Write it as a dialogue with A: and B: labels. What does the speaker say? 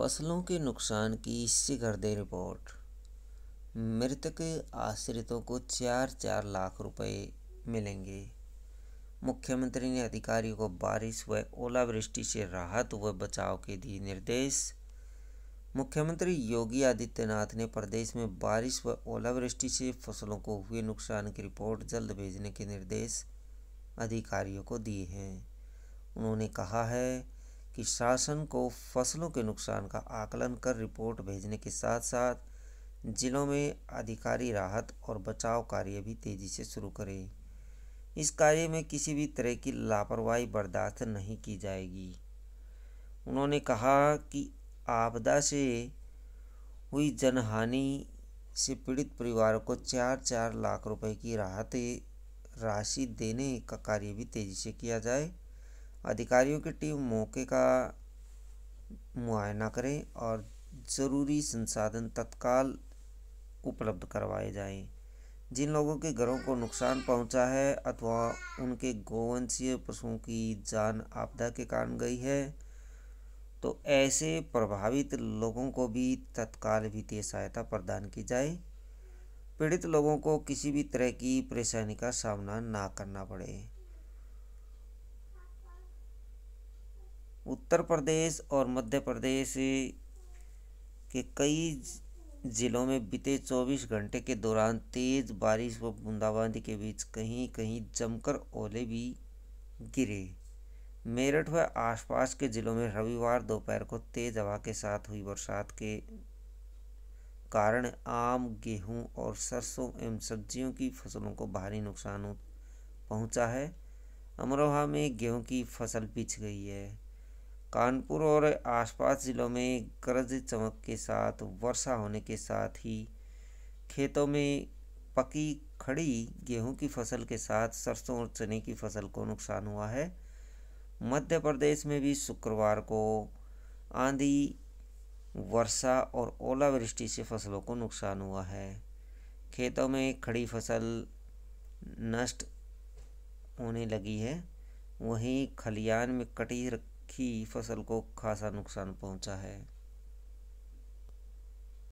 A: फसलों के नुकसान की शिखरदे रिपोर्ट मृतक आश्रितों को चार चार लाख रुपए मिलेंगे मुख्यमंत्री ने अधिकारियों को बारिश व ओलावृष्टि से राहत व बचाव के दिए निर्देश मुख्यमंत्री योगी आदित्यनाथ ने प्रदेश में बारिश व ओलावृष्टि से फसलों को हुए नुकसान की रिपोर्ट जल्द भेजने के निर्देश अधिकारियों को दिए हैं उन्होंने कहा है कि शासन को फसलों के नुकसान का आकलन कर रिपोर्ट भेजने के साथ साथ जिलों में अधिकारी राहत और बचाव कार्य भी तेज़ी से शुरू करें इस कार्य में किसी भी तरह की लापरवाही बर्दाश्त नहीं की जाएगी उन्होंने कहा कि आपदा से हुई जनहानि से पीड़ित परिवारों को चार चार लाख रुपए की राहत राशि देने का कार्य भी तेज़ी से किया जाए अधिकारियों की टीम मौके का मुआयना करें और ज़रूरी संसाधन तत्काल उपलब्ध करवाए जाएं। जिन लोगों के घरों को नुकसान पहुंचा है अथवा उनके गोवंशीय पशुओं की जान आपदा के कारण गई है तो ऐसे प्रभावित लोगों को भी तत्काल वित्तीय सहायता प्रदान की जाए पीड़ित लोगों को किसी भी तरह की परेशानी का सामना ना करना पड़े उत्तर प्रदेश और मध्य प्रदेश के कई ज़िलों में बीते 24 घंटे के दौरान तेज़ बारिश व बूंदाबांदी के बीच कहीं कहीं जमकर ओले भी गिरे मेरठ व आसपास के ज़िलों में रविवार दोपहर को तेज़ हवा के साथ हुई बरसात के कारण आम गेहूं और सरसों एवं सब्जियों की फसलों को भारी नुकसान पहुंचा है अमरोहा में गेहूं की फसल पिछ गई है कानपुर और आसपास ज़िलों में गरज चमक के साथ वर्षा होने के साथ ही खेतों में पकी खड़ी गेहूं की फसल के साथ सरसों और चने की फसल को नुकसान हुआ है मध्य प्रदेश में भी शुक्रवार को आंधी वर्षा और ओलावृष्टि से फसलों को नुकसान हुआ है खेतों में खड़ी फसल नष्ट होने लगी है वहीं खलियान में कटी की फसल को खासा नुकसान पहुंचा है